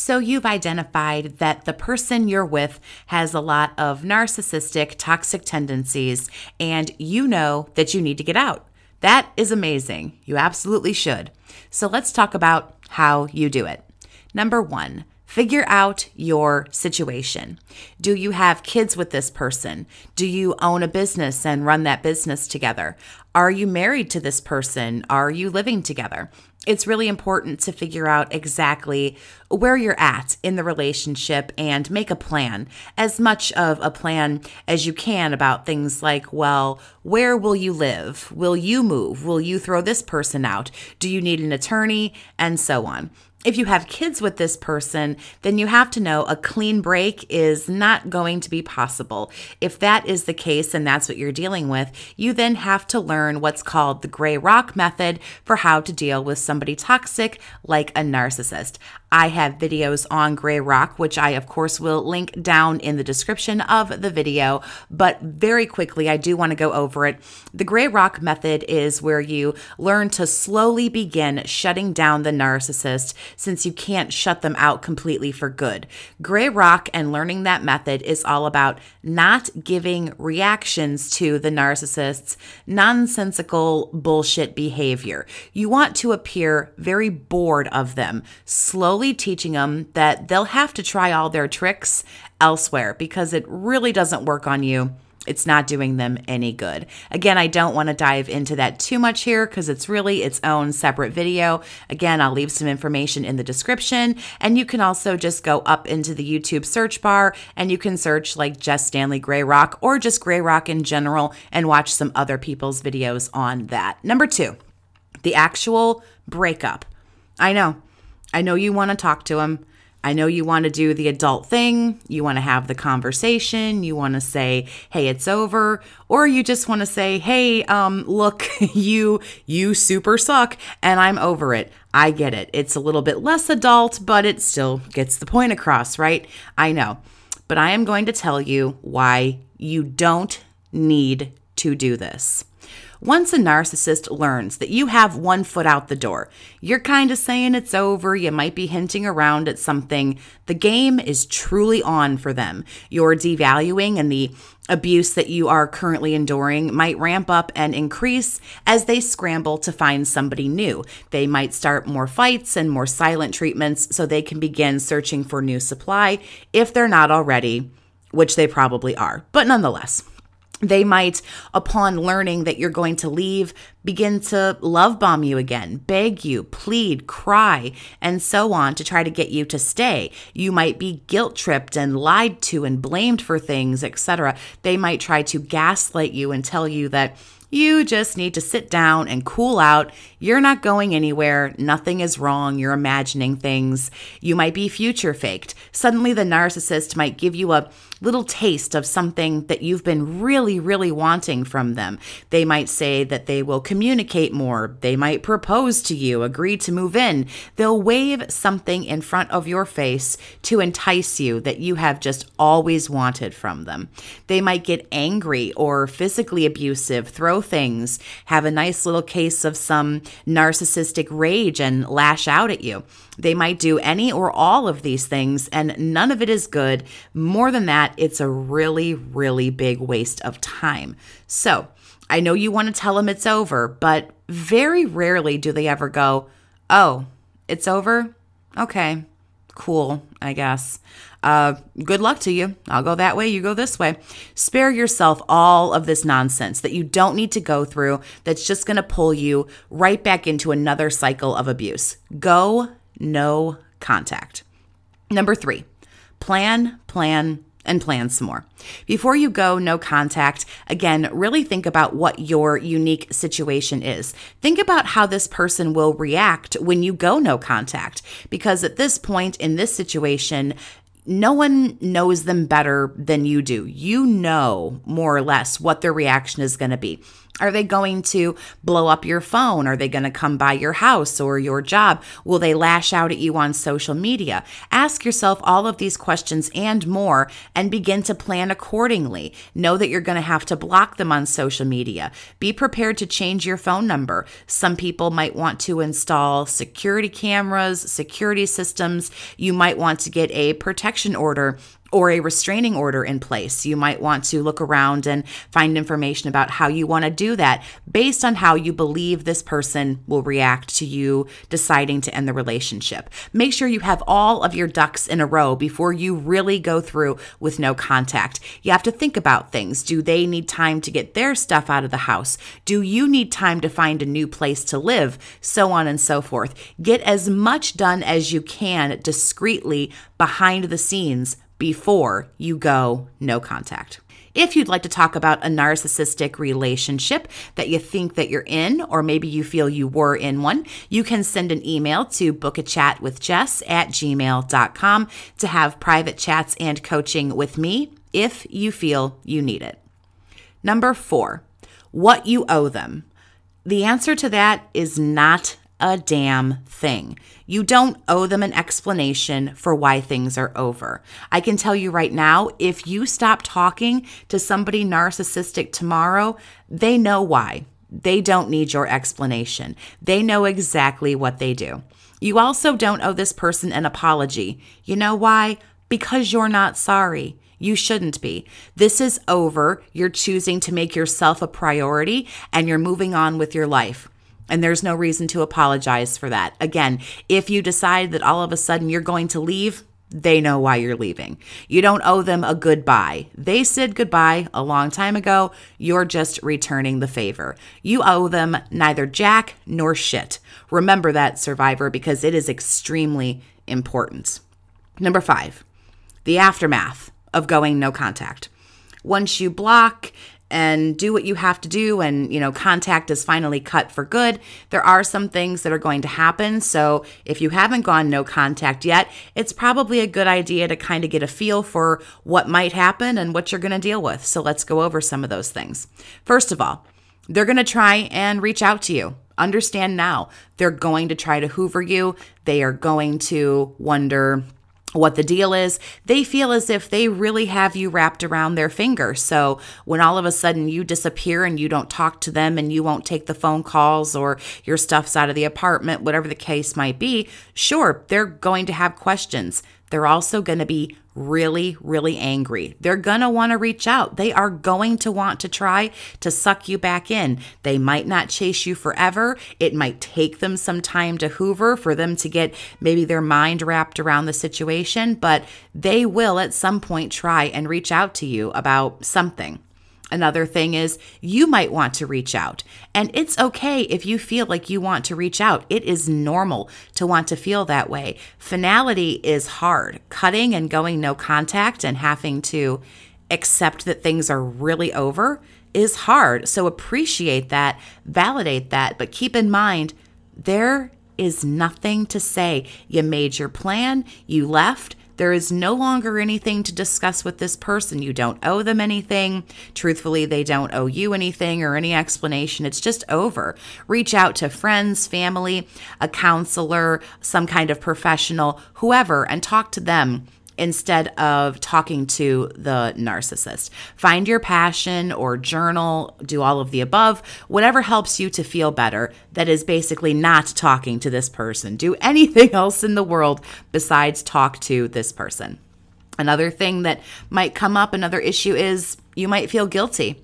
So you've identified that the person you're with has a lot of narcissistic, toxic tendencies, and you know that you need to get out. That is amazing. You absolutely should. So let's talk about how you do it. Number one, Figure out your situation. Do you have kids with this person? Do you own a business and run that business together? Are you married to this person? Are you living together? it's really important to figure out exactly where you're at in the relationship and make a plan, as much of a plan as you can about things like, well, where will you live? Will you move? Will you throw this person out? Do you need an attorney? And so on if you have kids with this person, then you have to know a clean break is not going to be possible. If that is the case and that's what you're dealing with, you then have to learn what's called the gray rock method for how to deal with somebody toxic like a narcissist. I have videos on gray rock, which I, of course, will link down in the description of the video. But very quickly, I do want to go over it. The gray rock method is where you learn to slowly begin shutting down the narcissist since you can't shut them out completely for good. Gray rock and learning that method is all about not giving reactions to the narcissist's nonsensical bullshit behavior. You want to appear very bored of them, slowly teaching them that they'll have to try all their tricks elsewhere because it really doesn't work on you it's not doing them any good. Again, I don't want to dive into that too much here because it's really its own separate video. Again, I'll leave some information in the description and you can also just go up into the YouTube search bar and you can search like just Stanley Grey Rock or just Grey Rock in general and watch some other people's videos on that. Number two, the actual breakup. I know. I know you want to talk to him. I know you want to do the adult thing. You want to have the conversation. You want to say, "Hey, it's over," or you just want to say, "Hey, um, look, you you super suck, and I'm over it. I get it. It's a little bit less adult, but it still gets the point across, right? I know, but I am going to tell you why you don't need to do this." Once a narcissist learns that you have one foot out the door, you're kind of saying it's over, you might be hinting around at something, the game is truly on for them. Your devaluing and the abuse that you are currently enduring might ramp up and increase as they scramble to find somebody new. They might start more fights and more silent treatments so they can begin searching for new supply if they're not already, which they probably are, but nonetheless they might, upon learning that you're going to leave, begin to love bomb you again, beg you, plead, cry, and so on to try to get you to stay. You might be guilt tripped and lied to and blamed for things, etc. They might try to gaslight you and tell you that you just need to sit down and cool out. You're not going anywhere. Nothing is wrong. You're imagining things. You might be future faked. Suddenly, the narcissist might give you a little taste of something that you've been really, really wanting from them. They might say that they will communicate more. They might propose to you, agree to move in. They'll wave something in front of your face to entice you that you have just always wanted from them. They might get angry or physically abusive, throw things, have a nice little case of some narcissistic rage and lash out at you. They might do any or all of these things, and none of it is good. More than that, it's a really, really big waste of time. So, I know you want to tell them it's over, but very rarely do they ever go, Oh, it's over? Okay cool, I guess. Uh, good luck to you. I'll go that way, you go this way. Spare yourself all of this nonsense that you don't need to go through, that's just going to pull you right back into another cycle of abuse. Go no contact. Number three, plan, plan, and plan some more. Before you go no contact, again, really think about what your unique situation is. Think about how this person will react when you go no contact, because at this point in this situation, no one knows them better than you do. You know more or less what their reaction is going to be. Are they going to blow up your phone? Are they going to come by your house or your job? Will they lash out at you on social media? Ask yourself all of these questions and more and begin to plan accordingly. Know that you're going to have to block them on social media. Be prepared to change your phone number. Some people might want to install security cameras, security systems. You might want to get a protection order or a restraining order in place. You might want to look around and find information about how you want to do that based on how you believe this person will react to you deciding to end the relationship. Make sure you have all of your ducks in a row before you really go through with no contact. You have to think about things. Do they need time to get their stuff out of the house? Do you need time to find a new place to live? So on and so forth. Get as much done as you can discreetly behind the scenes before you go no contact. If you'd like to talk about a narcissistic relationship that you think that you're in, or maybe you feel you were in one, you can send an email to bookachatwithjess at gmail.com to have private chats and coaching with me if you feel you need it. Number four, what you owe them. The answer to that is not a damn thing. You don't owe them an explanation for why things are over. I can tell you right now if you stop talking to somebody narcissistic tomorrow, they know why. They don't need your explanation. They know exactly what they do. You also don't owe this person an apology. You know why? Because you're not sorry. You shouldn't be. This is over. You're choosing to make yourself a priority and you're moving on with your life. And there's no reason to apologize for that. Again, if you decide that all of a sudden you're going to leave, they know why you're leaving. You don't owe them a goodbye. They said goodbye a long time ago. You're just returning the favor. You owe them neither jack nor shit. Remember that, survivor, because it is extremely important. Number five, the aftermath of going no contact. Once you block and do what you have to do and you know contact is finally cut for good there are some things that are going to happen so if you haven't gone no contact yet it's probably a good idea to kind of get a feel for what might happen and what you're going to deal with so let's go over some of those things first of all they're going to try and reach out to you understand now they're going to try to hoover you they are going to wonder what the deal is, they feel as if they really have you wrapped around their finger. So when all of a sudden you disappear and you don't talk to them and you won't take the phone calls or your stuff's out of the apartment, whatever the case might be, sure, they're going to have questions. They're also going to be really, really angry. They're going to want to reach out. They are going to want to try to suck you back in. They might not chase you forever. It might take them some time to hoover for them to get maybe their mind wrapped around the situation, but they will at some point try and reach out to you about something. Another thing is you might want to reach out. And it's okay if you feel like you want to reach out. It is normal to want to feel that way. Finality is hard. Cutting and going no contact and having to accept that things are really over is hard. So appreciate that, validate that, but keep in mind there is nothing to say. You made your plan, you left, there is no longer anything to discuss with this person. You don't owe them anything. Truthfully, they don't owe you anything or any explanation. It's just over. Reach out to friends, family, a counselor, some kind of professional, whoever, and talk to them instead of talking to the narcissist. Find your passion or journal, do all of the above, whatever helps you to feel better. That is basically not talking to this person. Do anything else in the world besides talk to this person. Another thing that might come up, another issue is you might feel guilty.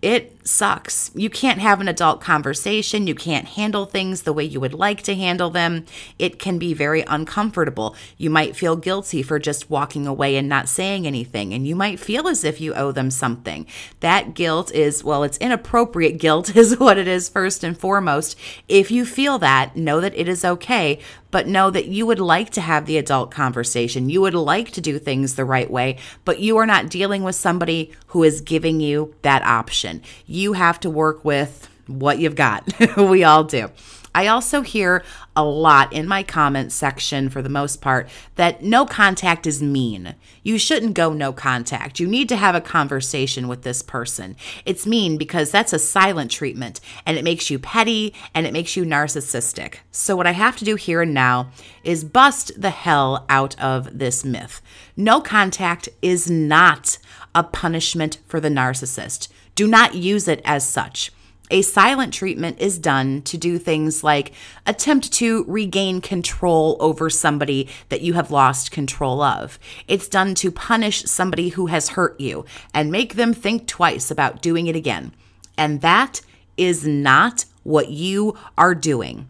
It sucks. You can't have an adult conversation. You can't handle things the way you would like to handle them. It can be very uncomfortable. You might feel guilty for just walking away and not saying anything, and you might feel as if you owe them something. That guilt is, well, it's inappropriate guilt, is what it is, first and foremost. If you feel that, know that it is okay, but know that you would like to have the adult conversation. You would like to do things the right way, but you are not dealing with somebody who is giving you that option you have to work with what you've got. we all do. I also hear a lot in my comment section for the most part that no contact is mean. You shouldn't go no contact. You need to have a conversation with this person. It's mean because that's a silent treatment and it makes you petty and it makes you narcissistic. So, what I have to do here and now is bust the hell out of this myth. No contact is not a punishment for the narcissist do not use it as such. A silent treatment is done to do things like attempt to regain control over somebody that you have lost control of. It's done to punish somebody who has hurt you and make them think twice about doing it again. And that is not what you are doing.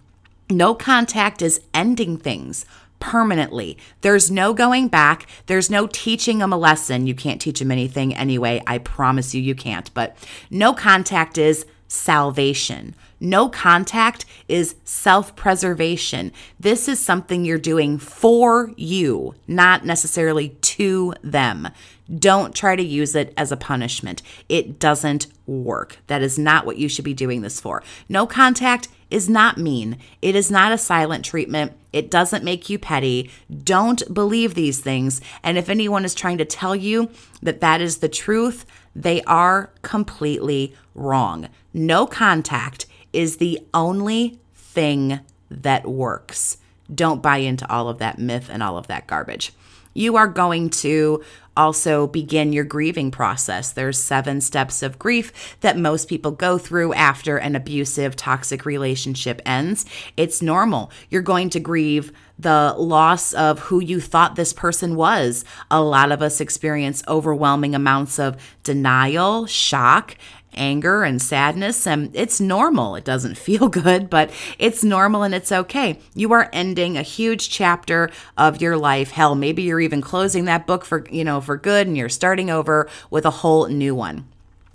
No contact is ending things permanently. There's no going back. There's no teaching them a lesson. You can't teach them anything anyway. I promise you, you can't. But no contact is salvation. No contact is self preservation. This is something you're doing for you, not necessarily to them. Don't try to use it as a punishment. It doesn't work. That is not what you should be doing this for. No contact is not mean. It is not a silent treatment. It doesn't make you petty. Don't believe these things. And if anyone is trying to tell you that that is the truth, they are completely wrong. No contact is the only thing that works. Don't buy into all of that myth and all of that garbage. You are going to also begin your grieving process. There's seven steps of grief that most people go through after an abusive toxic relationship ends. It's normal. You're going to grieve the loss of who you thought this person was. A lot of us experience overwhelming amounts of denial, shock, anger and sadness, and it's normal. It doesn't feel good, but it's normal and it's okay. You are ending a huge chapter of your life. Hell, maybe you're even closing that book for, you know, for good and you're starting over with a whole new one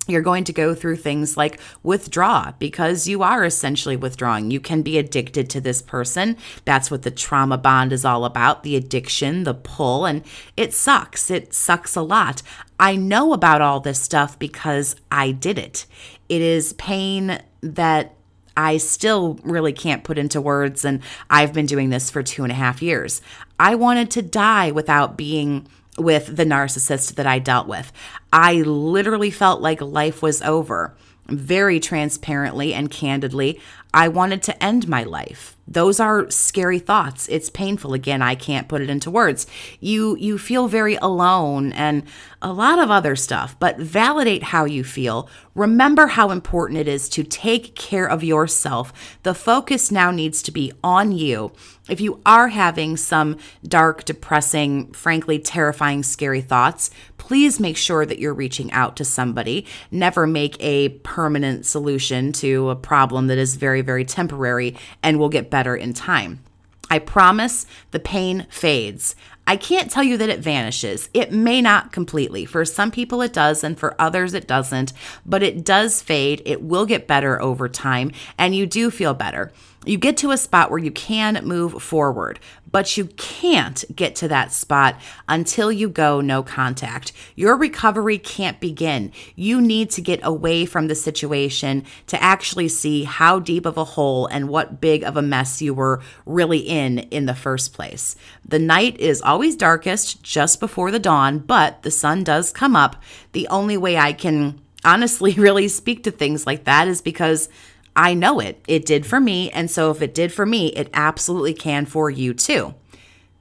you're going to go through things like withdraw because you are essentially withdrawing. You can be addicted to this person. That's what the trauma bond is all about the addiction, the pull, and it sucks. It sucks a lot. I know about all this stuff because I did it. It is pain that I still really can't put into words, and I've been doing this for two and a half years. I wanted to die without being with the narcissist that I dealt with. I literally felt like life was over. Very transparently and candidly, I wanted to end my life. Those are scary thoughts. It's painful. Again, I can't put it into words. You you feel very alone and a lot of other stuff, but validate how you feel. Remember how important it is to take care of yourself. The focus now needs to be on you. If you are having some dark, depressing, frankly terrifying, scary thoughts, please make sure that you're reaching out to somebody. Never make a permanent solution to a problem that is very very temporary and will get better in time. I promise the pain fades. I can't tell you that it vanishes. It may not completely. For some people, it does, and for others, it doesn't, but it does fade. It will get better over time, and you do feel better you get to a spot where you can move forward, but you can't get to that spot until you go no contact. Your recovery can't begin. You need to get away from the situation to actually see how deep of a hole and what big of a mess you were really in in the first place. The night is always darkest just before the dawn, but the sun does come up. The only way I can honestly really speak to things like that is because I know it. It did for me. And so if it did for me, it absolutely can for you too.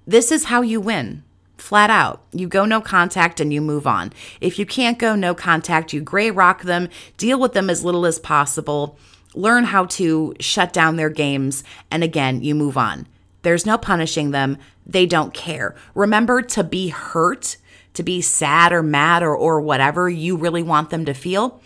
This is how you win. Flat out. You go no contact and you move on. If you can't go no contact, you gray rock them, deal with them as little as possible, learn how to shut down their games, and again, you move on. There's no punishing them. They don't care. Remember to be hurt, to be sad or mad or, or whatever you really want them to feel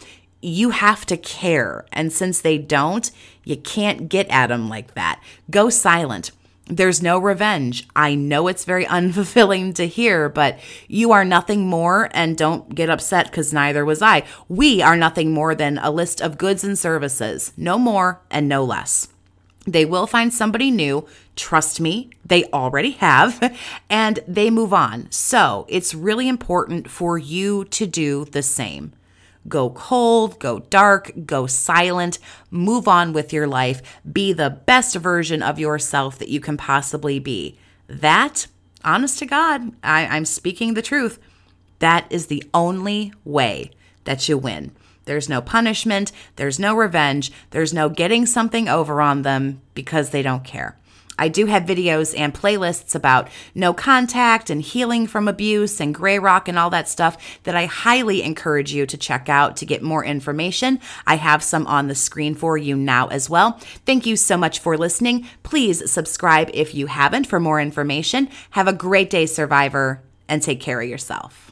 you have to care. And since they don't, you can't get at them like that. Go silent. There's no revenge. I know it's very unfulfilling to hear, but you are nothing more, and don't get upset because neither was I. We are nothing more than a list of goods and services, no more and no less. They will find somebody new. Trust me, they already have, and they move on. So it's really important for you to do the same go cold, go dark, go silent, move on with your life, be the best version of yourself that you can possibly be. That, honest to God, I, am speaking the truth. That is the only way that you win. There's no punishment, there's no revenge, there's no getting something over on them because they don't care. I do have videos and playlists about no contact and healing from abuse and gray rock and all that stuff that I highly encourage you to check out to get more information. I have some on the screen for you now as well. Thank you so much for listening. Please subscribe if you haven't for more information. Have a great day, Survivor, and take care of yourself.